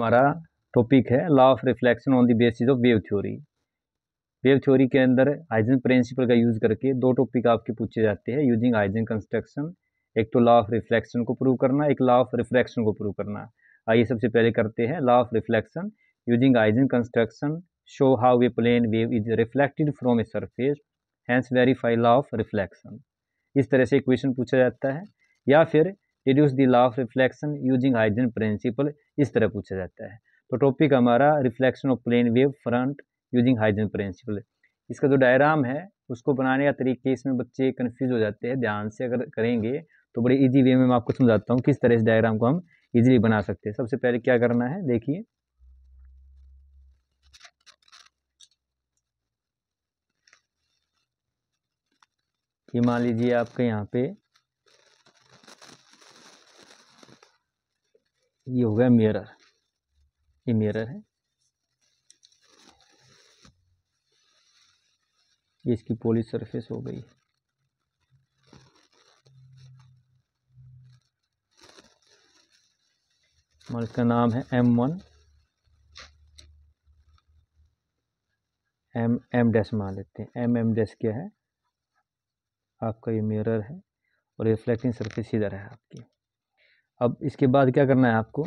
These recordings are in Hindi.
हमारा टॉपिक है law of reflection on the basis of wave theory wave theory के अंदर आइजन प्रिंसिपल का यूज़ करके दो टॉपिक आपके पूछे जाते हैं यूजिंग आइजन कंस्ट्रक्शन एक तो लॉ ऑफ रिफ्लेक्शन को प्रूव करना एक लॉ ऑफ रिफ्लेक्शन को प्रूव करना आइए सबसे पहले करते हैं law of reflection using Huygens construction show how a plane wave is reflected from a surface hence verify law of reflection इस तरह से क्वेश्चन पूछा जाता है या फिर reduce the law of reflection using Huygens principle इस तरह पूछा जाता है तो टॉपिक हमारा reflection of plane wave front using Huygens principle इसका जो डायराम है उसको बनाने का तरीके इसमें बच्चे कन्फ्यूज हो जाते हैं ध्यान से अगर करेंगे तो बड़े ईजी वे में मैं आपको समझाता हूँ किस तरह इस डायग्राम को हम ईजिली बना सकते हैं सबसे पहले क्या करना है देखिए ये मान लीजिए आपके यहाँ पे ये हो गया मिरर ये मिरर है ये इसकी पॉलिश सरफेस हो गई है इसका नाम है M one M M dash मान लेते हैं एम एम डैश क्या है आपका ये मिरर है और रिफ्लेक्टिंग सरफेस इधर है आपकी अब इसके बाद क्या करना है आपको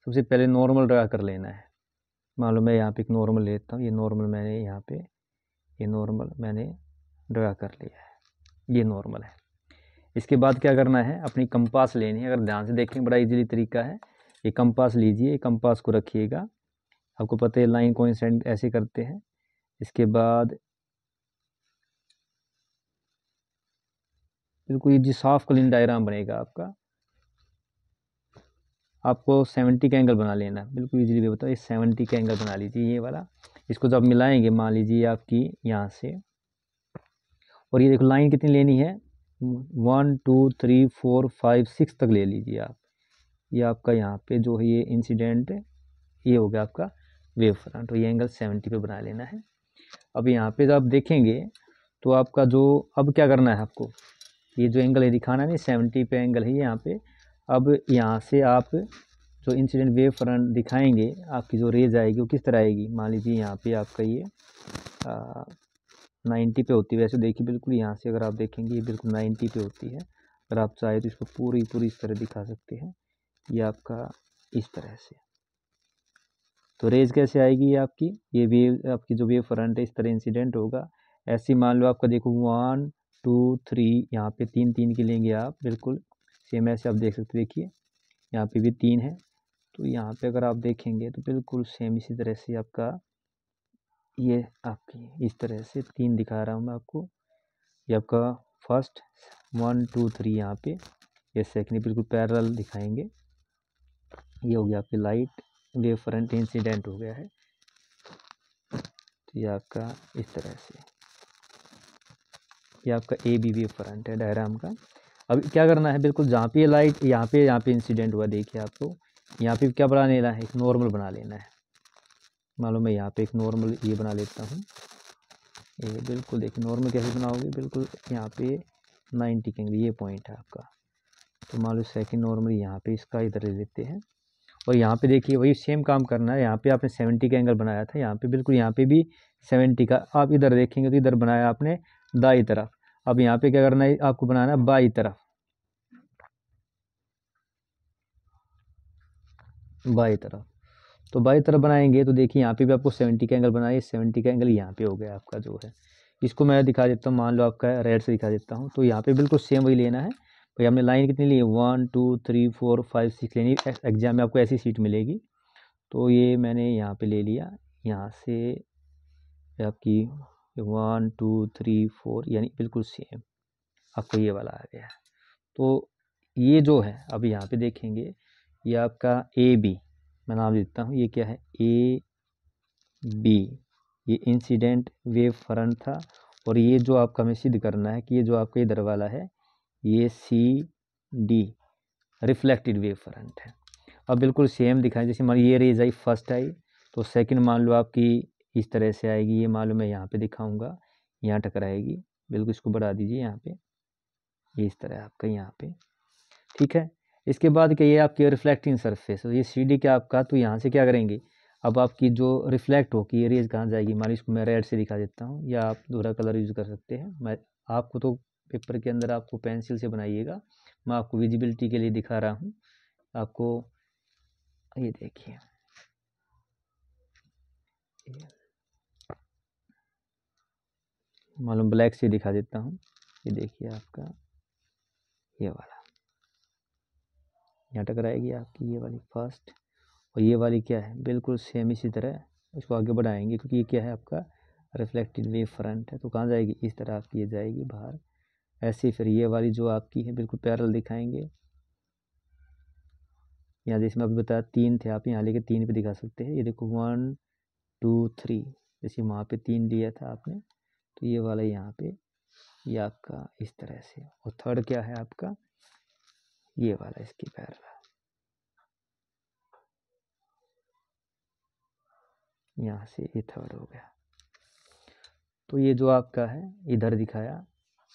सबसे पहले नॉर्मल ड्रा कर लेना है मान लो मैं यहाँ पे एक नॉर्मल लेता हूँ ये नॉर्मल मैंने यहाँ पे ये नॉर्मल मैंने ड्रा कर लिया है ये नॉर्मल है इसके बाद क्या करना है अपनी कंपास लेनी है अगर ध्यान से देखें बड़ा इजीली तरीका है ये कंपास लीजिए कंपास को रखिएगा आपको पता है लाइन कोइंसेंट ऐसे करते हैं इसके बाद बिल्कुल ये जी साफ क्लीन डायग्राम बनेगा आपका आपको सेवेंटी का एंगल बना लेना बिल्कुल ईजीली भी बताओ ये सेवेंटी का एंगल बना लीजिए ये वाला इसको जब मिलाएंगे मान लीजिए आपकी यहाँ से और ये देखो लाइन कितनी लेनी है one two three four five six तक ले लीजिए आप ये आपका यहाँ पे जो है ये इंसिडेंट ये हो गया आपका वेव फ्रंट और ये एंगल सेवेंटी पे बना लेना है अब यहाँ पे जब आप देखेंगे तो आपका जो अब क्या करना है आपको ये जो एंगल है दिखाना नहीं सेवेंटी पे एंगल है यहाँ पे अब यहाँ से आप जो इंसिडेंट वेव फ्रंट दिखाएंगे आपकी जो रेज आएगी वो किस तरह आएगी मान लीजिए यहाँ पे आपका ये नाइन्टी पे होती है वैसे देखिए बिल्कुल यहाँ से अगर आप देखेंगे ये बिल्कुल नाइन्टी पे होती है अगर आप चाहें तो इसको पूरी पूरी इस तरह दिखा सकते हैं ये आपका इस तरह से तो रेज कैसे आएगी ये आपकी ये वेव आपकी जो वेव फ्रंट है इस तरह इंसिडेंट होगा ऐसे मान लो आपका देखो वन टू थ्री यहाँ पे तीन तीन की लेंगे आप बिल्कुल सेम ऐसे आप देख सकते देखिए यहाँ पे भी तीन है तो यहाँ पे अगर आप देखेंगे तो बिल्कुल सेम इसी तरह से आपका ये आपकी इस तरह से तीन दिखा रहा हूँ मैं आपको ये आपका फर्स्ट वन टू थ्री यहाँ पे ये सेकंड बिल्कुल पैरल दिखाएंगे ये हो गया आपकी लाइट वे फ्रंट इंसिडेंट हो गया है तो ये आपका इस तरह से ये आपका ए बी वी फ्रंट है डायग्राम का अब क्या करना है बिल्कुल जहाँ पे लाइट यहाँ पे यहाँ पे इंसिडेंट हुआ देखिए आपको यहाँ पे क्या बना लेना है एक नॉर्मल बना लेना है मालूम मैं यहाँ पे एक नॉर्मल ये बना लेता हूँ ये बिल्कुल देखिए नॉर्मल कैसे बनाओगे बिल्कुल यहाँ पे नाइन्टी के ये पॉइंट है आपका तो मान लो सेकेंड नॉर्मल यहाँ पे इसका इधर ले लेते हैं और यहाँ पे देखिए वही सेम काम करना है यहाँ पे आपने सेवेंटी का एंगल बनाया था यहाँ पे बिल्कुल यहाँ पे भी सेवेंटी का आप इधर देखेंगे तो इधर बनाया आपने दाई तरफ अब यहाँ पे क्या करना है आपको बनाना है बाई तरफ बाई तरफ तो बाई तरफ बनाएंगे तो देखिए यहाँ पे भी आपको सेवेंटी का एंगल बनाइए सेवेंटी का एंगल यहाँ पे हो गया आपका जो है इसको मैं दिखा देता हूँ मान लो आपका रेड से दिखा देता हूँ तो यहाँ पे बिल्कुल सेम वही लेना है भाई हमने लाइन कितनी ली है one two three four five six लेनी एग्जाम में आपको ऐसी सीट मिलेगी तो ये मैंने यहाँ पे ले लिया यहाँ से आपकी वन टू थ्री फोर यानी बिल्कुल सेम आपको ये वाला आ गया है तो ये जो है अब यहाँ पे देखेंगे ये आपका ए बी मैं नाम देता हूँ ये क्या है ए बी ये इंसिडेंट वेव फ्रंट था और ये जो आपका हमें सिद्ध करना है कि ये जो आपका इधर वाला है ये C D reflected wave front है अब बिल्कुल सेम दिखाएं जैसे मान ये रेज आई फर्स्ट आई तो सेकंड मान लो आपकी किस तरह से आएगी ये मालूम है यहाँ पे दिखाऊंगा यहाँ टकराएगी बिल्कुल इसको बढ़ा दीजिए यहाँ पे ये इस तरह आपका यहाँ पे ठीक है इसके बाद क्या ये आपकी रिफ्लेक्टिंग सरफेस ये डी क्या आपका तो यहाँ से क्या करेंगे अब आपकी जो रिफ्लेक्ट होगी ये रेज कहाँ जाएगी मान इसको मैं रेड से दिखा देता हूँ या आप दोहरा कलर यूज़ कर सकते हैं मैं आपको तो पेपर के अंदर आपको पेंसिल से बनाइएगा मैं आपको विजिबिलिटी के लिए दिखा रहा हूँ आपको ये देखिए मालूम ब्लैक से दिखा देता हूँ ये देखिए आपका ये वाला यहाँ टकराएगी आपकी ये वाली फर्स्ट और ये वाली क्या है बिल्कुल सेम इसी तरह इसको आगे बढ़ाएंगे क्योंकि ये क्या है आपका रिफ्लेक्टेड वे फ्रंट है तो कहाँ जाएगी इस तरह आपकी ये जाएगी बाहर ऐसे फिर ये वाली जो आपकी है बिल्कुल पैरल दिखाएंगे यहाँ जैसे मैं अभी बताया तीन थे आप यहाँ लेके तीन पे दिखा सकते हैं ये देखो वन टू थ्री जैसे वहाँ पे तीन दिया था आपने तो ये वाला यहाँ पे ये आपका इस तरह से और थर्ड क्या है आपका ये वाला इसकी पैरला यहाँ से ये थर्ड हो गया तो ये जो आपका है इधर दिखाया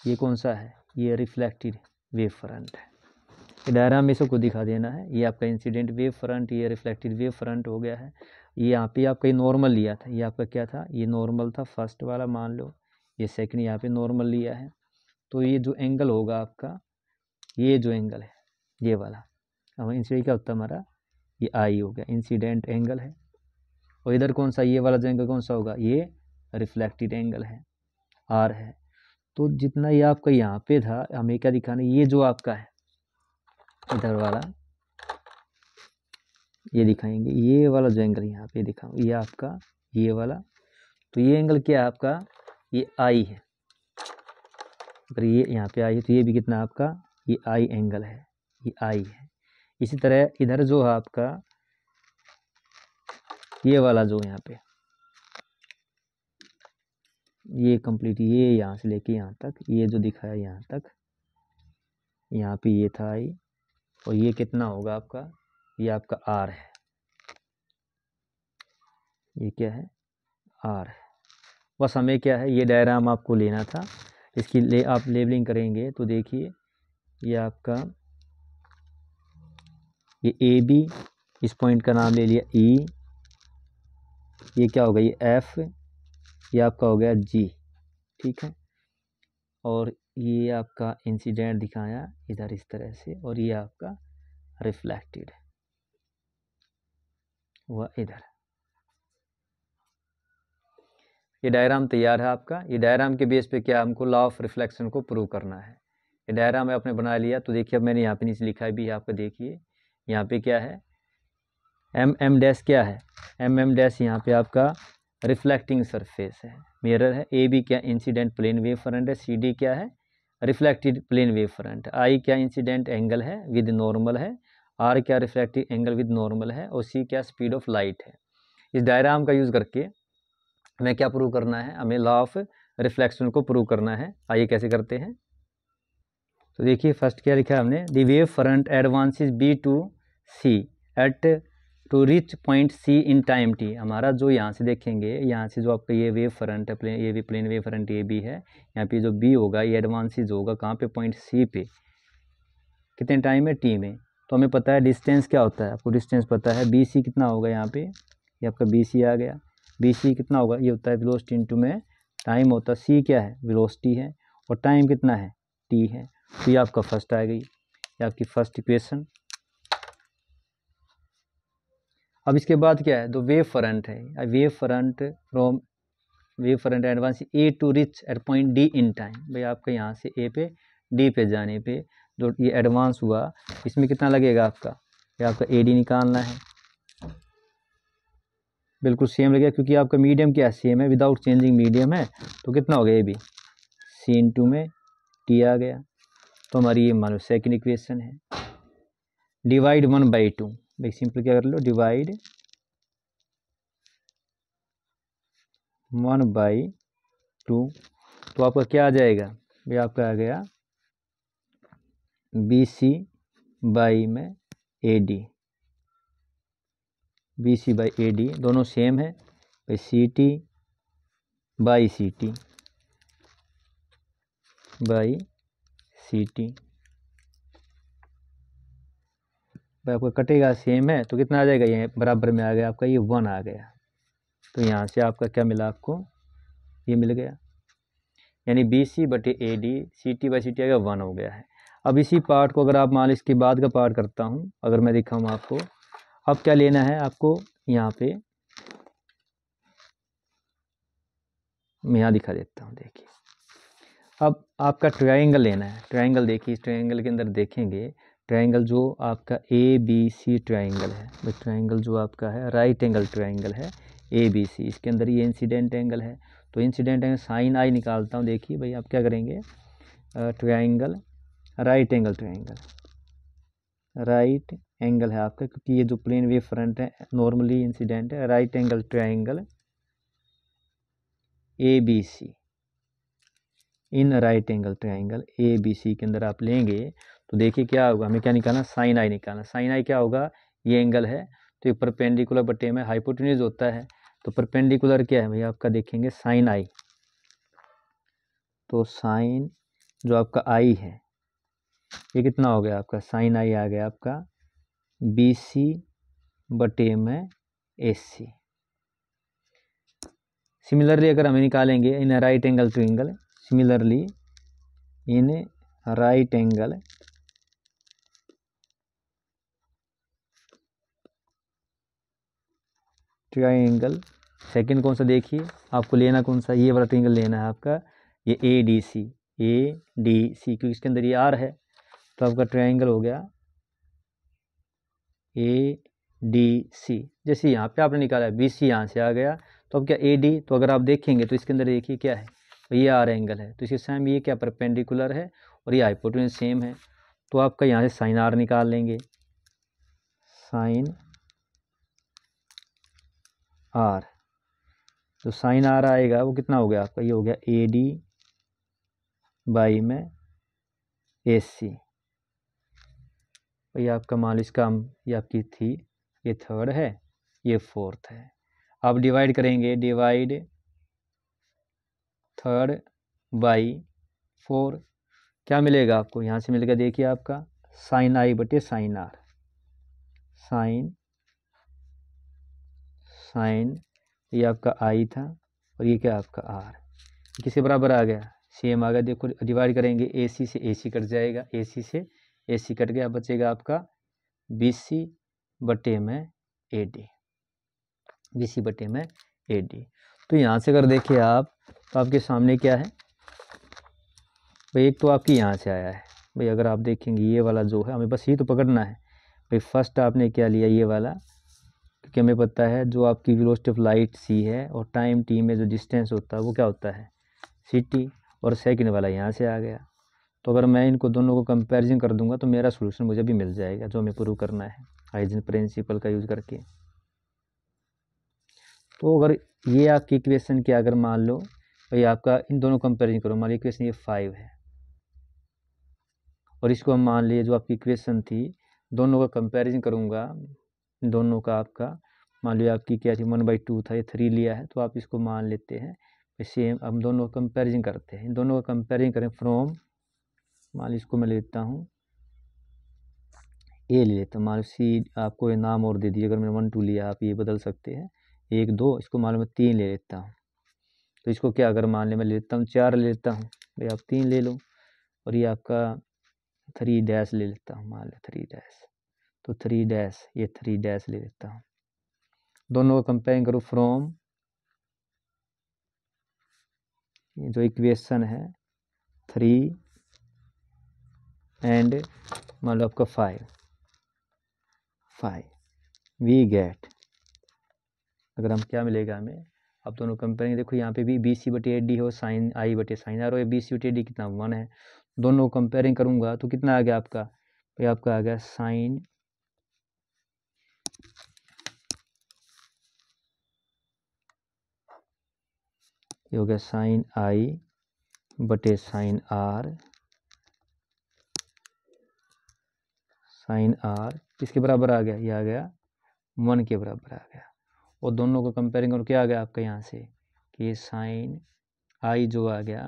ये कौन सा है ये रिफ्लेक्टेड वेव फ्रंट है ये डायग्राम में सबको दिखा देना है ये आपका इंसिडेंट वेव फ्रंट ये रिफ्लेक्टेड वेव फ्रंट हो गया है ये यहाँ पे आपका ये नॉर्मल लिया था ये आपका क्या था ये नॉर्मल था फर्स्ट वाला मान लो ये सेकंड यहाँ पे नॉर्मल लिया है तो ये जो एंगल होगा आपका ये जो एंगल है ये वाला अब इनसे क्या होता है हमारा ये आई हो गया इंसिडेंट एंगल है और इधर कौन सा ये वाला जो एंगल कौन सा होगा ये रिफ्लेक्टेड एंगल है आर है तो जितना ये आपका यहाँ पे था हमें क्या दिखाना ये जो आपका है इधर वाला ये दिखाएंगे ये वाला जो एंगल यहाँ पे दिखाऊँ ये आपका ये वाला तो ये एंगल क्या है आपका ये आई है अगर ये यहाँ पे आई है तो ये भी कितना आपका ये आई एंगल है ये आई है इसी तरह इधर जो है आपका ये वाला जो यहाँ पे ये कंप्लीट ये यहाँ से लेके यहाँ तक ये जो दिखाया यहाँ तक यहाँ पे ये था आई और ये कितना होगा आपका ये आपका आर है ये क्या है आर है बस समय क्या है ये डायराम आपको लेना था इसकी ले आप लेबलिंग करेंगे तो देखिए ये आपका ये ए बी इस पॉइंट का नाम ले लिया ई e, ये क्या हो गया ये एफ़ ये आपका हो गया जी ठीक है और ये आपका इंसिडेंट दिखाया इधर इस तरह से और ये आपका रिफ्लेक्टेड है वह इधर ये डायग्राम तैयार है आपका ये डायग्राम के बेस पे क्या हमको लॉ ऑफ रिफ्लेक्शन को प्रूव करना है ये डायग्राम है आपने बना लिया तो देखिए अब मैंने यहाँ पे नीचे लिखा भी है आपका देखिए यहाँ पे क्या है एम एम डैश क्या है एम एम डैश यहाँ पे आपका रिफ्लेक्टिंग सरफेस है मिरर है ए बी क्या इंसिडेंट प्लेन वेव फ्रंट है सी डी क्या है reflected plane wave front I क्या इंसिडेंट एंगल है विद नॉर्मल है आर क्या रिफ्लेक्टिव एंगल विद नॉर्मल है और सी क्या स्पीड ऑफ लाइट है इस डायराम का यूज़ करके हमें क्या प्रूव करना है हमें लॉ ऑफ रिफ्लेक्शन को प्रूव करना है आइए कैसे करते हैं तो देखिए फर्स्ट क्या लिखा है हमने the wave front advance B to C at to reach point C in time T हमारा जो यहाँ से देखेंगे यहाँ से जो आपका ये वेव फ्रंट है प्लेन ये भी प्लेन वेव फ्रंट ये भी है यहाँ पे जो बी होगा ये एडवांसिस होगा कहाँ पे पॉइंट सी पे कितने टाइम है टी में तो हमें पता है डिस्टेंस क्या होता है आपको डिस्टेंस पता है बी सी कितना होगा यहाँ पे ये यह आपका बी सी आ गया बी सी कितना होगा ये होता है विलोस्टी इंटू में टाइम होता है सी क्या है विलोस्टी है और टाइम कितना है टी है तो ये आपका फर्स्ट आ गई ये आपकी फर्स्ट इक्वेशन अब इसके बाद क्या है दो वेव फ्रंट है wave front from wave front advance A to reach at point D in time भाई आपका यहाँ से ए पे डी पे जाने पे जो ये एडवांस हुआ इसमें कितना लगेगा आपका ये आपका ए डी निकालना है बिल्कुल सेम लगेगा क्योंकि आपका मीडियम क्या सेम है विदाउट चेंजिंग मीडियम है तो कितना हो गया ये भी सी इन टू में टी आ गया तो हमारी ये मान लो सेकेंड इक्वेशन है डिवाइड वन बाई टू भाई सिंपल क्या कर लो डिवाइड वन बाई टू तो आपका क्या आ जाएगा भाई आपका आ गया बी सी बाई में A D B C by A D दोनों सेम है भाई C T by C T by C T भाई आपका कटेगा सेम है तो कितना आ जाएगा ये बराबर में आ गया आपका ये वन आ गया तो यहाँ से आपका क्या मिला आपको ये मिल गया यानी बी सी बटे A D C T by C T आ गया वन हो गया है अब इसी पार्ट को अगर आप मान इसके बाद का पार्ट करता हूँ अगर मैं दिखाऊँ आपको अब क्या लेना है आपको यहाँ पे मैं यहाँ दिखा देता हूँ देखिए अब आपका ट्रायंगल लेना है ट्रायंगल देखिए इस ट्रायंगल के अंदर देखेंगे ट्रायंगल जो आपका ए बी सी ट्रायंगल है वो तो ट्रायंगल जो आपका है राइट एंगल ट्रायंगल है ए बी सी इसके अंदर ये इंसिडेंट एंगल है तो इंसिडेंट एंगल साइन आई निकालता हूँ देखिए भाई आप क्या करेंगे triangle right angle triangle right angle है आपका क्योंकि ये जो प्लेन वे फ्रंट है नॉर्मली इंसिडेंट है right angle triangle A B C in right angle triangle A B C के अंदर आप लेंगे तो देखिए क्या होगा हमें क्या निकालना साइन आई निकालना साइन आई क्या होगा ये एंगल है तो ये परपेंडिकुलर बटे में हाइपोटेन्यूज होता है तो परपेंडिकुलर क्या है भैया आपका देखेंगे साइन आई तो साइन जो आपका आई है ये कितना हो गया आपका साइन आई आ गया आपका बी सी बटे में ए सी सिमिलरली अगर हमें निकालेंगे in right angle angle similarly in right angle triangle second कौन सा देखिए आपको लेना कौन सा ये वाला ट्रिंगल लेना है आपका ये ए डी सी ए डी सी क्योंकि इसके अंदर ये आर है तो आपका ट्रायंगल हो गया ए डी सी जैसे यहाँ पे आपने निकाला है बी सी यहाँ से आ गया तो अब क्या ए डी तो अगर आप देखेंगे तो इसके अंदर एक ही क्या है तो ये आर एंगल है तो इसके सेम ये क्या परपेंडिकुलर है और ये हाइपोटेंस सेम है तो आपका यहाँ से साइन आर निकाल लेंगे साइन आर तो साइन आर आएगा वो कितना हो गया आपका ये हो गया ए डी बाई में ए सी और ये आपका मालिश काम इसका ये आपकी थी ये थर्ड है ये फोर्थ है आप डिवाइड करेंगे डिवाइड थर्ड बाई फोर क्या मिलेगा आपको यहाँ से मिलेगा देखिए आपका साइन आई बटे साइन आर साइन साइन ये आपका आई था और ये क्या आपका आर किसके बराबर आ गया सेम आ गया देखो डिवाइड करेंगे ए सी से ए सी कट जाएगा ए सी से ए सी कट गया बचेगा आपका बी सी बटे में ए डी बी सी बटे में ए डी तो यहाँ से अगर देखिए आप तो आपके सामने क्या है भाई एक तो आपकी यहाँ से आया है भाई अगर आप देखेंगे ये वाला जो है हमें बस ये तो पकड़ना है भाई फर्स्ट आपने क्या लिया ये वाला क्योंकि हमें पता है जो आपकी वेलोसिटी ऑफ लाइट सी है और टाइम टी में जो डिस्टेंस होता है वो क्या होता है सी टी और सेकंड वाला यहाँ से आ गया तो अगर मैं इनको दोनों को कंपेरिजन कर दूंगा तो मेरा सोल्यूशन मुझे भी मिल जाएगा जो हमें प्रूव करना है हाइजन प्रिंसिपल का यूज़ करके तो अगर ये आपकी इक्वेशन क्या अगर मान लो भाई आपका इन दोनों कंपेरिजन करो हमारी इक्वेशन ये फाइव है और इसको हम मान लिए जो आपकी इक्वेशन थी दोनों का कंपेरिजन करूँगा दोनों का आपका मान लो आपकी क्या थी वन बाई टू था ये थ्री लिया है तो आप इसको मान लेते हैं सेम हम दोनों का कंपेरिजन करते हैं इन दोनों का कंपेरिजन करें फ्रॉम मान इसको मैं ले लेता हूँ ए ले लेता तो हूँ मान सी आपको ये नाम और दे दिए अगर मैंने वन टू लिया आप ये बदल सकते हैं एक दो इसको मान लो मैं तीन ले लेता हूँ तो इसको क्या अगर मान लें मैं ले लेता हूँ चार ले लेता हूँ भाई आप तीन ले लो और ये आपका थ्री डैश ले लेता हूँ मान लो थ्री डैश तो थ्री डैश ये थ्री डैश ले लेता हूँ दोनों को कंपेयर करो फ्रॉम ये जो इक्वेशन है थ्री एंड मान लो आपका फाइव फाइव वी गेट अगर हम क्या मिलेगा हमें अब दोनों कंपेयरिंग देखो यहाँ पे भी बी सी बटे एडी हो साइन आई बटे साइन आर हो या बी सी बटे डी कितना वन है दोनों कंपेयरिंग करूँगा तो कितना आ गया आपका ये आपका आ गया साइन ये हो गया साइन आई बटे साइन आर साइन आर किसके बराबर आ गया ये आ गया वन के बराबर आ गया और दोनों को कंपेयरिंग और क्या आ गया आपके यहाँ से कि ये साइन आई जो आ गया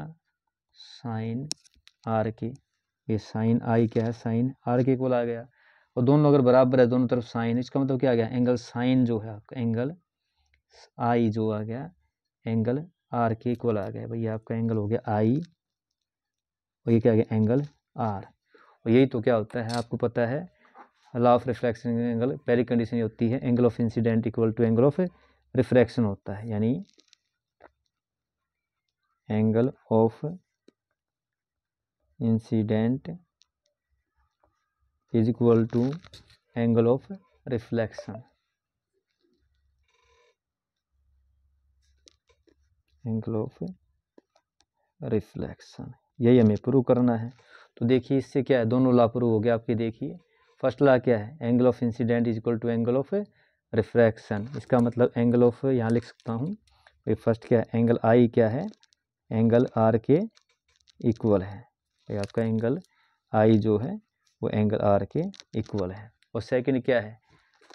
साइन आर के ये साइन आई क्या है साइन आर के इक्वल आ गया और दोनों अगर बराबर है दोनों तरफ साइन इसका मतलब क्या आ गया एंगल साइन जो है आपका एंगल आई जो आ गया एंगल आर के इक्वल आ गया भाई आपका एंगल हो गया आई और ये क्या आ गया एंगल आर और यही तो क्या होता है आपको पता है लॉ ऑफ रिफ्लेक्शन एंगल पहली कंडीशन ये होती है angle of incident equal to angle of refraction होता है यानी angle of incident is equal to angle of reflection angle of reflection यही हमें प्रूव करना है तो देखिए इससे क्या है दोनों लॉ प्रूव हो गया आपके देखिए फर्स्ट लॉ क्या है angle of incident is equal to angle of refraction इसका मतलब एंगल ऑफ यहाँ लिख सकता हूँ भाई फर्स्ट क्या है एंगल आई क्या है एंगल आर के इक्वल है भाई आपका एंगल आई जो है वो एंगल आर के इक्वल है और सेकंड क्या है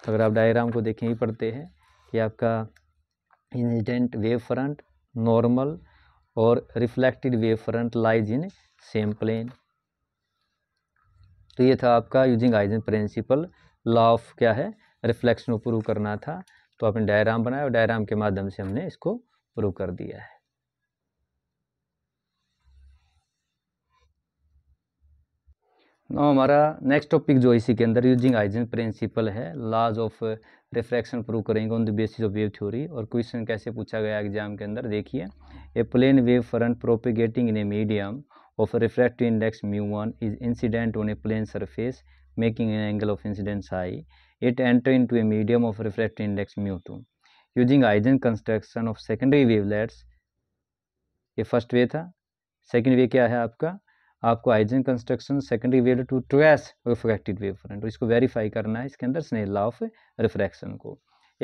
अगर आप डायग्राम को देखें ही पढ़ते हैं कि आपका इंसिडेंट वेव फ्रंट नॉर्मल और reflected wave front lies in same plane तो ये था आपका using Huygens principle law of क्या है रिफ्लेक्शन को प्रूव करना था तो आपने डायराम बनाया और डायराम के माध्यम से हमने इसको प्रूव कर दिया है ना हमारा नेक्स्ट टॉपिक जो इसी के अंदर यूजिंग आइजन प्रिंसिपल है लॉज ऑफ रिफ्रैक्शन प्रूव करेंगे on the basis of wave theory और क्वेश्चन कैसे पूछा गया एग्जाम के अंदर देखिए a plane wave front propagating in a medium of a refractive index mu 1 is incident on a plane surface making an angle of incidence i It enter into a medium of refractive index mu 2. Using Eigen construction of secondary wavelets, ye first way tha second way kya hai aapka आपको Huygens construction secondary wave to trace refracted wave front इसको वेरीफाई करना है इसके अंदर स्ने लॉ ऑफ रिफ्रैक्शन को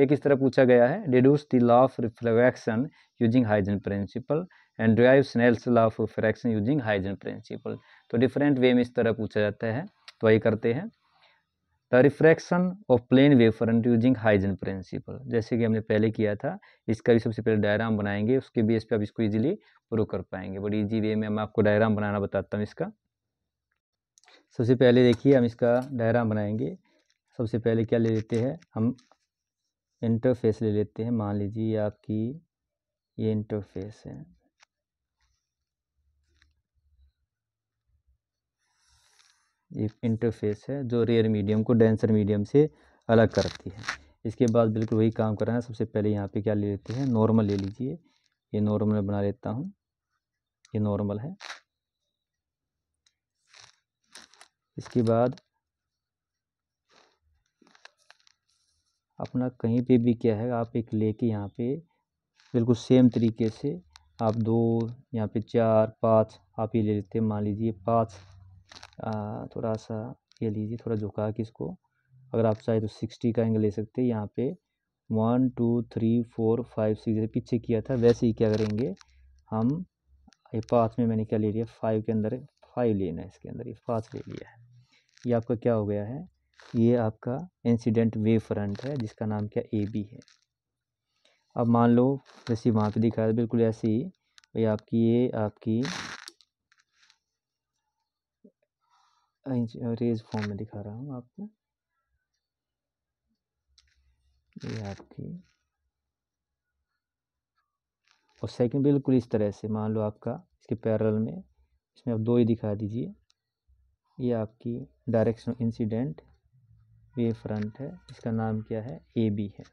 एक इस तरह पूछा गया है deduce the law of refraction using Huygens principle and derive Snell's law of fraction using Huygens principle तो डिफरेंट वे में इस तरह पूछा जाता है तो वही करते हैं the refraction of plane wave front using Huygens principle जैसे कि हमने पहले किया था इसका भी सबसे पहले डायग्राम बनाएंगे उसके बेस पे आप इसको इजीली प्रूव कर पाएंगे बड़ी ईजी वे में मैं आपको डायग्राम बनाना बताता हूँ इसका सबसे पहले देखिए हम इसका डायग्राम बनाएंगे सबसे पहले क्या ले लेते हैं हम इंटरफेस ले लेते हैं मान लीजिए आपकी ये इंटरफेस है एक इंटरफेस है जो रेयर मीडियम को डेंसर मीडियम से अलग करती है इसके बाद बिल्कुल वही काम कर रहे है सबसे पहले यहाँ पे क्या ले लेते हैं नॉर्मल ले लीजिए ये नॉर्मल बना लेता हूँ ये नॉर्मल है इसके बाद अपना कहीं पे भी क्या है आप एक लेके यहाँ पे बिल्कुल सेम तरीके से आप दो यहाँ पे चार पाँच आप ये ले लेते हैं मान लीजिए पाँच थोड़ा सा ये लीजिए थोड़ा झुका के इसको अगर आप चाहे तो सिक्सटी का एंगल ले सकते हैं यहाँ पे one two three four five six जैसे पीछे किया था वैसे ही क्या करेंगे हम ये पाँच में मैंने क्या ले लिया फाइव के अंदर फाइव लेना है इसके अंदर ये पाँच ले लिया है ये आपका क्या हो गया है ये आपका इंसिडेंट वे फ्रंट है जिसका नाम क्या ए बी है अब मान लो जैसे वहाँ पर दिखाया बिल्कुल ऐसे ही भाई आपकी ये आपकी रेज फॉर्म में दिखा रहा हूँ आपको ये आपकी और सेकंड बिल्कुल इस तरह से मान लो आपका इसके पैरल में इसमें आप दो ही दिखा दीजिए ये आपकी डायरेक्शन इंसिडेंट वे फ्रंट है इसका नाम क्या है ए बी है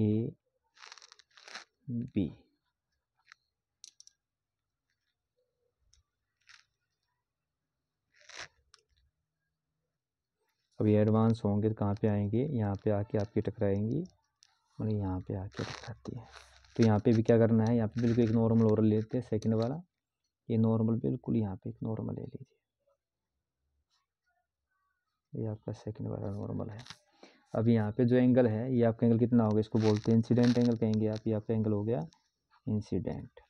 ए बी अब ये एडवांस होंगे तो कहाँ पे आएंगे यहाँ पे आके आपकी टकराएंगी और यहाँ पे आके टकराती है तो यहाँ पे भी क्या करना है यहाँ पे बिल्कुल एक नॉर्मल ओरल लेते हैं सेकंड वाला ये नॉर्मल बिल्कुल यहाँ पे एक नॉर्मल ले लीजिए ये आपका सेकंड वाला नॉर्मल है अब यहाँ पे जो एंगल है ये आपका एंगल कितना होगा इसको बोलते हैं इंसीडेंट एंगल कहेंगे आप ये आपका एंगल हो गया इंसीडेंट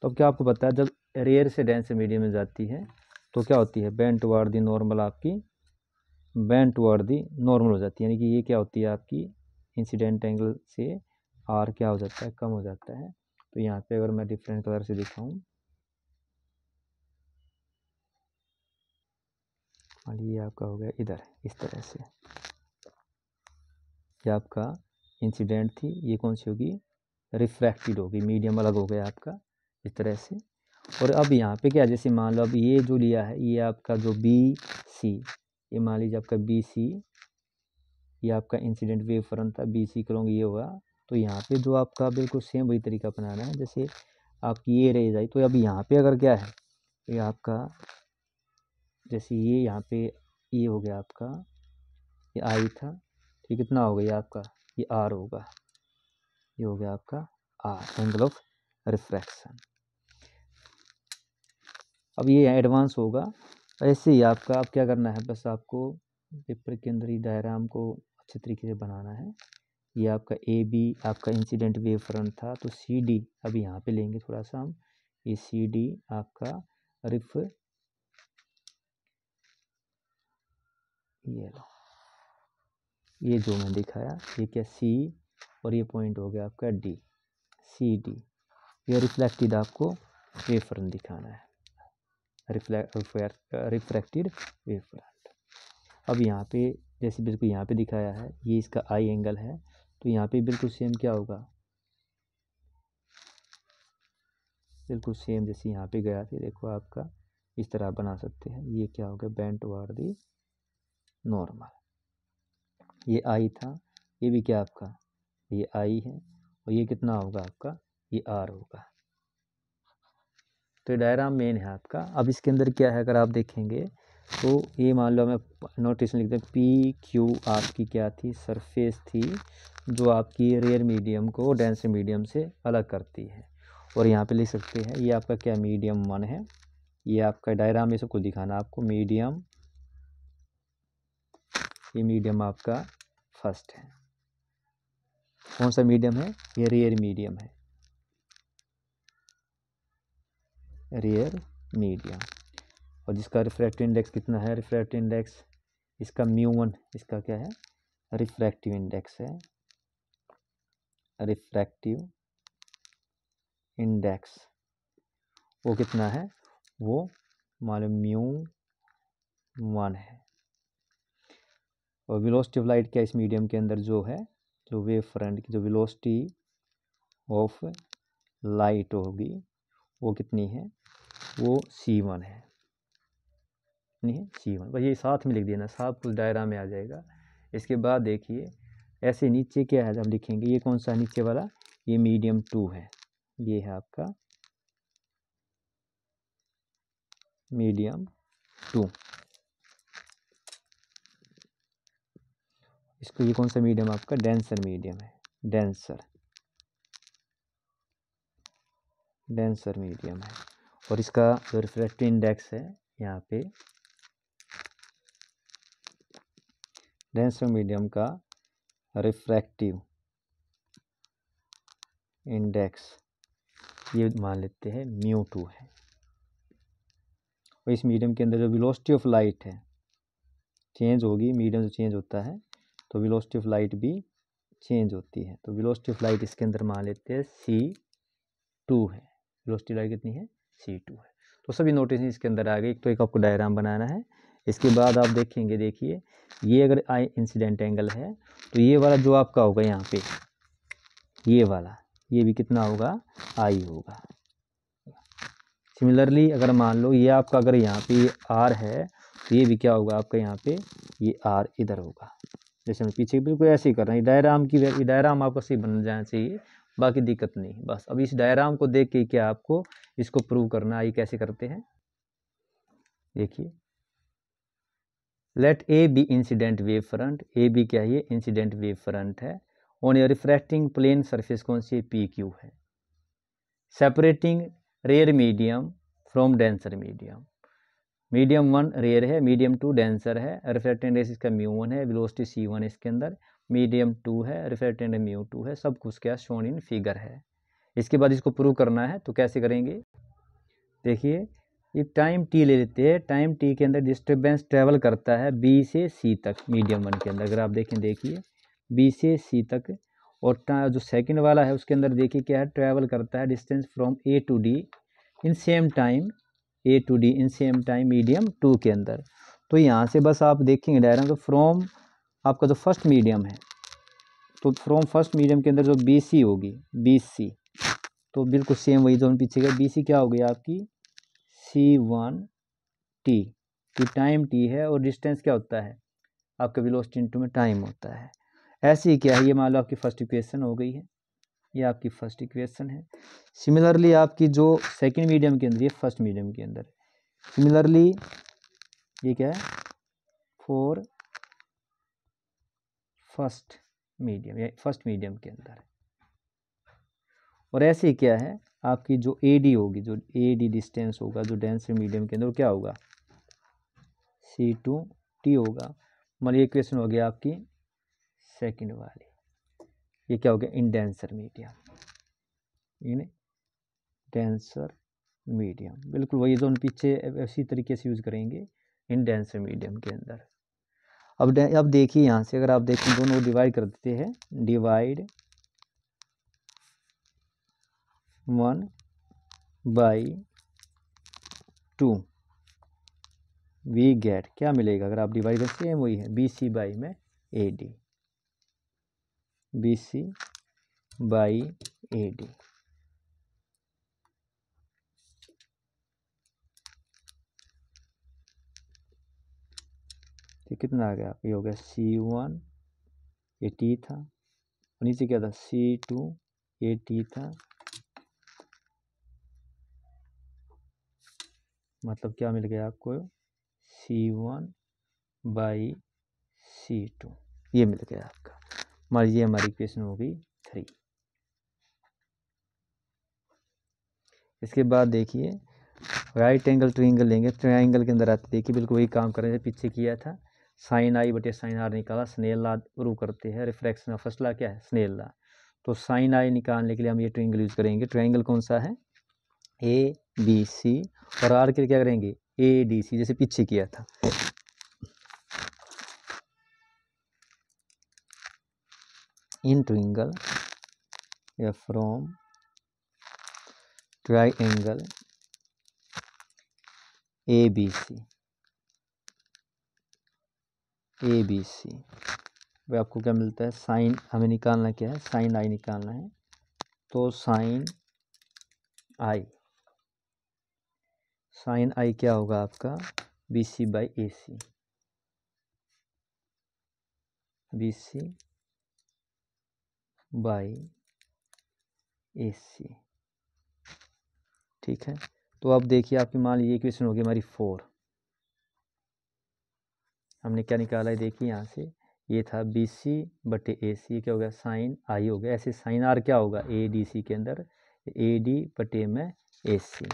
तो अब क्या आपको पता है जब रेयर से डेंस मीडियम में जाती है तो क्या होती है बैंड वार दी नॉर्मल आपकी बैंड टूअर्ड दी नॉर्मल हो जाती है यानी कि ये क्या होती है आपकी इंसिडेंट एंगल से आर क्या हो जाता है कम हो जाता है तो यहाँ पे अगर मैं डिफरेंट कलर से दिखाऊँ ये आपका हो गया इधर इस तरह से ये आपका इंसिडेंट थी ये कौन सी होगी रिफ्रैक्टेड होगी मीडियम अलग हो गया आपका इस तरह से और अब यहाँ पे क्या जैसे मान लो अब ये जो लिया है ये आपका जो बी सी ये मान लीजिए आपका बी सी ये आपका इंसिडेंट वेव फ्रंट था बी सी करोगे ये होगा तो यहाँ पे जो आपका बिल्कुल सेम वही तरीका अपनाना है जैसे आपकी ये रेज आई तो अब यहाँ पे अगर क्या है ये आपका जैसे ये यहाँ पे ये हो गया आपका ये आई था ये कितना हो गया आपका ये आर होगा ये हो गया आपका आर एंगल ऑफ रिफ्रैक्शन अब ये एडवांस होगा ऐसे ही आपका आप क्या करना है बस आपको पेपर के अंदर ही डायग्राम को अच्छे तरीके से बनाना है ये आपका ए बी आपका इंसिडेंट वेव फ्रंट था तो सी डी अब यहाँ पे लेंगे थोड़ा सा हम ये सी डी आपका रिफ ये लो ये जो मैंने दिखाया ये क्या सी और ये पॉइंट हो गया आपका डी सी डी ये रिफ्लेक्टेड आपको वेव फ्रंट दिखाना है रिफ्रैक्टेड वेव फ्रंट अब यहाँ पे जैसे बिल्कुल यहाँ पे दिखाया है ये इसका आई एंगल है तो यहाँ पे बिल्कुल सेम क्या होगा बिल्कुल सेम जैसे यहाँ पे गया था देखो आपका इस तरह आप बना सकते हैं ये क्या हो गया बैंड वार दी नॉर्मल ये आई था ये भी क्या आपका ये आई है और ये कितना होगा आपका ये आर होगा तो ये डायग्राम मेन है आपका अब इसके अंदर क्या है अगर आप देखेंगे तो ये मान लो मैं नोटिस लिखते हैं पी क्यू आपकी क्या थी सरफेस थी जो आपकी रेयर मीडियम को डेंस मीडियम से अलग करती है और यहाँ पे लिख सकते हैं ये आपका क्या मीडियम वन है ये आपका डायग्राम ये सबको दिखाना आपको मीडियम ये मीडियम आपका फर्स्ट है कौन सा मीडियम है ये रेयर मीडियम है रेयर मीडिया और जिसका रिफ्रैक्टिव इंडेक्स कितना है रिफ्रैक्टिव इंडेक्स इसका म्यू वन इसका क्या है रिफ्रैक्टिव इंडेक्स है रिफ्रैक्टिव इंडेक्स वो कितना है वो मालूम म्यू वन है और वेलोसिटी ऑफ लाइट क्या इस मीडियम के अंदर जो है जो वेव फ्रंट की जो वेलोसिटी ऑफ लाइट होगी वो कितनी है वो सी वन है नहीं सी वन बस ये साथ में लिख देना साथ कुछ दायरा में आ जाएगा इसके बाद देखिए ऐसे नीचे क्या है हम लिखेंगे ये कौन सा नीचे वाला ये मीडियम टू है ये है आपका मीडियम टू इसको ये कौन सा मीडियम आपका डेंसर मीडियम है डेंसर डेंसर मीडियम है और इसका जो रिफ्रेक्टिव इंडेक्स है यहाँ पे डेंस मीडियम का रिफ्रैक्टिव इंडेक्स ये मान लेते हैं म्यू टू है और इस मीडियम के अंदर जो विलोसिटी ऑफ लाइट है चेंज होगी मीडियम जो चेंज होता है तो विलोसिटी ऑफ लाइट भी चेंज होती है तो विलोसिटी ऑफ लाइट इसके अंदर मान लेते हैं सी टू है वेलोसिटी लाइट कितनी है सी टू है तो सभी नोटिस इसके अंदर आ गए एक तो एक आपको डायग्राम बनाना है इसके बाद आप देखेंगे देखिए ये अगर आई इंसिडेंट एंगल है तो ये वाला जो आपका होगा यहाँ पे ये वाला ये भी कितना होगा आई होगा सिमिलरली अगर मान लो ये आपका अगर यहाँ पे आर है तो ये भी क्या होगा आपका यहाँ पे ये आर इधर होगा जैसे मैं पीछे बिल्कुल ऐसे ही कर रहा हूँ डायराम की डायराम आपका सही बन जाना चाहिए बाकी दिक्कत नहीं बस अब इस डायग्राम को देख के क्या आपको इसको प्रूव करना ये कैसे करते हैं देखिए let A B incident wave front A B क्या है इंसिडेंट वेव फ्रंट है on a refracting plane surface कौन सी पी क्यू है separating rare medium from denser medium medium one rare है मीडियम टू डेंसर है रिफ्रैक्टिंग रेस इसका म्यू वन है वेलोसिटी सी वन इसके अंदर मीडियम टू है रिफ्रेक्टेंट म्यू टू है सब कुछ क्या शोन इन फिगर है इसके बाद इसको प्रूव करना है तो कैसे करेंगे देखिए ये टाइम टी ले लेते हैं टाइम टी के अंदर डिस्टर्बेंस ट्रेवल करता है बी से सी तक मीडियम वन के अंदर अगर आप देखें देखिए बी से सी तक और जो सेकंड वाला है उसके अंदर देखिए क्या है ट्रैवल करता है distance from A to D in same time A to D in same time medium two के अंदर तो यहाँ से बस आप देखेंगे डायरेक्ट तो फ्रॉम आपका जो फर्स्ट मीडियम है तो फ्रॉम फर्स्ट मीडियम के अंदर जो बी सी होगी बी सी तो बिल्कुल सेम वही जो पीछे गया बी सी क्या हो गई आपकी सी वन टी की टाइम टी है और डिस्टेंस क्या होता है आपका बिलोस्ट इंटू में टाइम होता है ऐसे ही क्या है ये मान लो आपकी फर्स्ट इक्वेशन हो गई है ये आपकी फर्स्ट इक्वेशन है सिमिलरली आपकी जो सेकेंड मीडियम के अंदर ये फर्स्ट मीडियम के अंदर सिमिलरली ये क्या है फोर फर्स्ट मीडियम या फर्स्ट मीडियम के अंदर है और ऐसे ही क्या है आपकी जो ए डी होगी जो ए डी डिस्टेंस होगा जो डेंसर मीडियम के अंदर क्या होगा सी टू टी होगा मतलब ये क्वेश्चन हो गया आपकी सेकंड वाली ये क्या हो गया in denser medium in denser medium बिल्कुल वही जो हम पीछे इसी तरीके से यूज़ करेंगे इन डेंसर मीडियम के अंदर अब अब देखिए यहाँ से अगर आप देखें दोनों को डिवाइड कर देते हैं divide one by two we get क्या मिलेगा अगर आप डिवाइड करते हैं वही है बी सी बाई में A D B C by A D ये कितना आ गया ये हो गया सी वन ये टी था और नीचे क्या था सी टू ये टी था मतलब क्या मिल गया आपको C one by C two ये मिल गया आपका मान ये हमारी इक्वेशन हो गई थ्री इसके बाद देखिए राइट एंगल ट्रिंगल लेंगे ट्रायंगल के अंदर आते देखिए बिल्कुल वही काम करें पीछे किया था साइन आई बटे साइन आर निकाला स्नेल ला प्रूव करते हैं रिफ्रैक्शन ऑफ फर्स्ट क्या है स्नेल ला तो साइन आई निकालने के लिए हम ये ट्रेंगल यूज़ करेंगे ट्रेंगल कौन सा है ए बी सी और आर के लिए क्या करेंगे ए डी सी जैसे पीछे किया था इन ट्विंगल या from triangle A B C A B C वह आपको क्या मिलता है साइन हमें निकालना क्या है साइन आई निकालना है तो साइन आई साइन आई क्या होगा आपका B C by A C B C by A C ठीक है तो अब देखिए आपकी मान लीजिए क्वेश्चन होगी हमारी फोर हमने क्या निकाला है देखिए यहाँ से ये था बी सी बटे ए सी क्या हो गया साइन आई हो गया ऐसे साइन आर क्या होगा ए डी सी के अंदर ए डी बटे में A C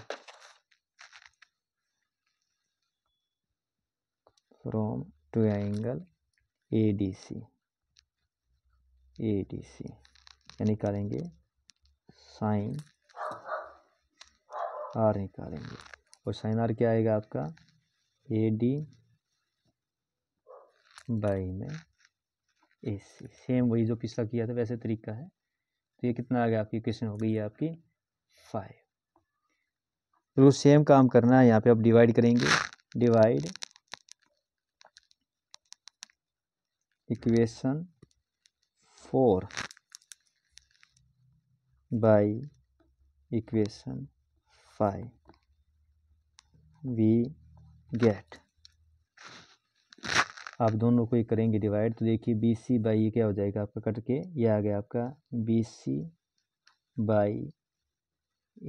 from to angle A D C A D C निकालेंगे साइन आर निकालेंगे और साइन आर क्या आएगा आपका ए डी बाई में ए सी सेम वही जो पिछला किया था वैसे तरीका है तो ये कितना आ गया आपकी क्वेश्चन हो गई है आपकी फाइव बिल्कुल सेम काम करना है यहाँ पे आप डिवाइड करेंगे divide equation four by equation five we get आप दोनों को ही करेंगे डिवाइड तो देखिए बी सी बाई ये क्या हो जाएगा आपका कट के ये आ गया आपका B C by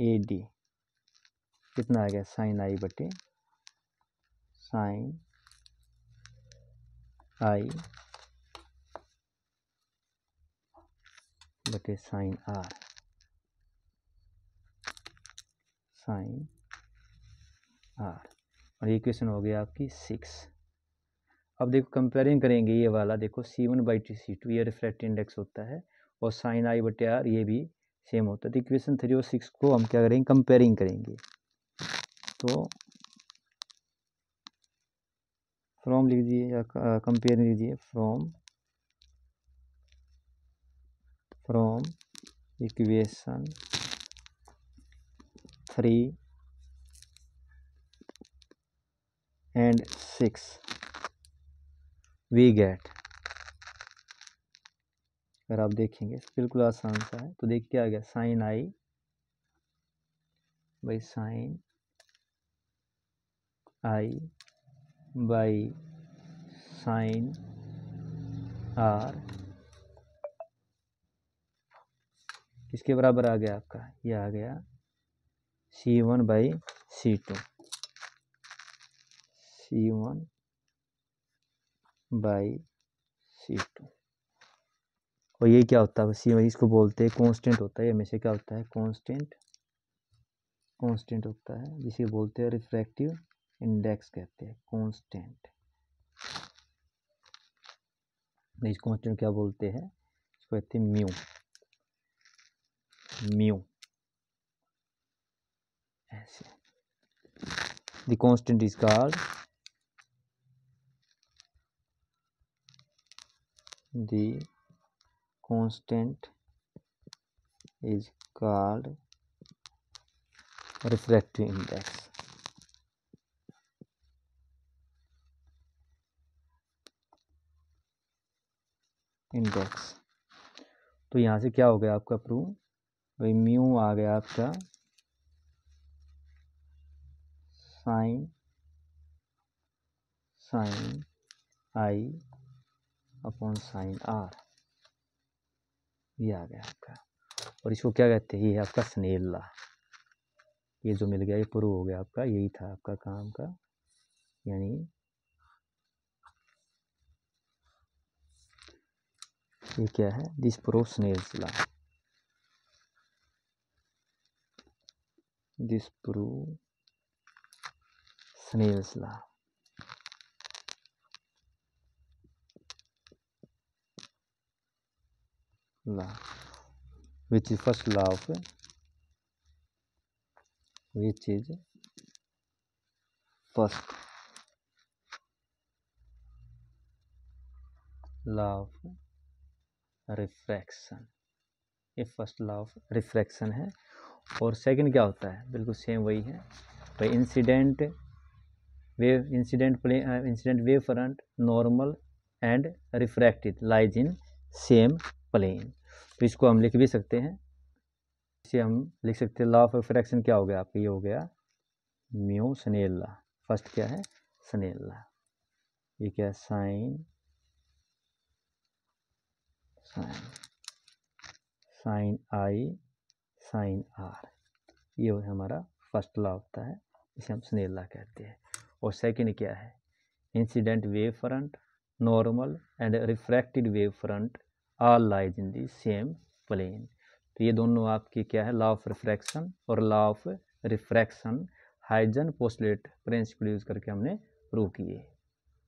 A D कितना आ गया साइन आई बटे साइन आई बटे साइन आर साइन आर और ये क्वेश्चन हो गया आपकी सिक्स अब देखो कंपेयरिंग करेंगे ये वाला देखो C one by T C two ये रिफ्लेक्ट इंडेक्स होता है और साइन आई बटे आर ये भी सेम होता है तो इक्वेशन थ्री और सिक्स को हम क्या करेंगे कंपेयरिंग करेंगे तो फ्रॉम लिख दीजिए या कंपेयर लिख from from equation three and six we get अगर आप देखेंगे बिल्कुल आसान सा है तो देखिए के आ गया sine I by sine I by sine R किसके बराबर आ गया आपका ये आ गया C one by C two C one by C two और ये क्या होता है सी इसको बोलते हैं कांस्टेंट होता है हमेशा क्या होता है कांस्टेंट कांस्टेंट होता है जिसे बोलते हैं रिफ्रैक्टिव इंडेक्स कहते हैं कांस्टेंट इस कॉन्स्टेंट क्या बोलते हैं इसको कहते हैं म्यू म्यू ऐसे the constant is called The constant is called refractive index. Index तो यहाँ से क्या हो गया आपका प्रूव भाई म्यू आ गया आपका sine sine I upon sine R ये आ गया आपका और इसको क्या कहते हैं ये है आपका स्नेल ला ये जो मिल गया ये प्रूव हो गया आपका यही था आपका काम का यानी ये क्या है this pro Snell's law this pro Snell's law law which is first law of which is first law of refraction ये फर्स्ट लॉ ऑफ रिफ्रैक्शन है और सेकंड क्या होता है बिल्कुल सेम वही है भाई incident wave incident plane incident wave front normal and refracted lies in same plane तो इसको हम लिख भी सकते हैं इसे हम लिख सकते हैं लॉ ऑफ फ्रैक्शन क्या हो गया आपका ये हो गया म्यू सनेल्ला फर्स्ट क्या है सनेल्ला ये क्या sine sine sine I sine R ये हमारा फर्स्ट लॉ होता है इसे हम सनेल्ला कहते हैं और सेकंड क्या है incident wave front normal and refracted wave front all lies in the same plane तो ये दोनों आपकी क्या है लॉ ऑफ रिफ्रैक्शन और law of refraction Huygens postulate principle use करके हमने प्रूव किए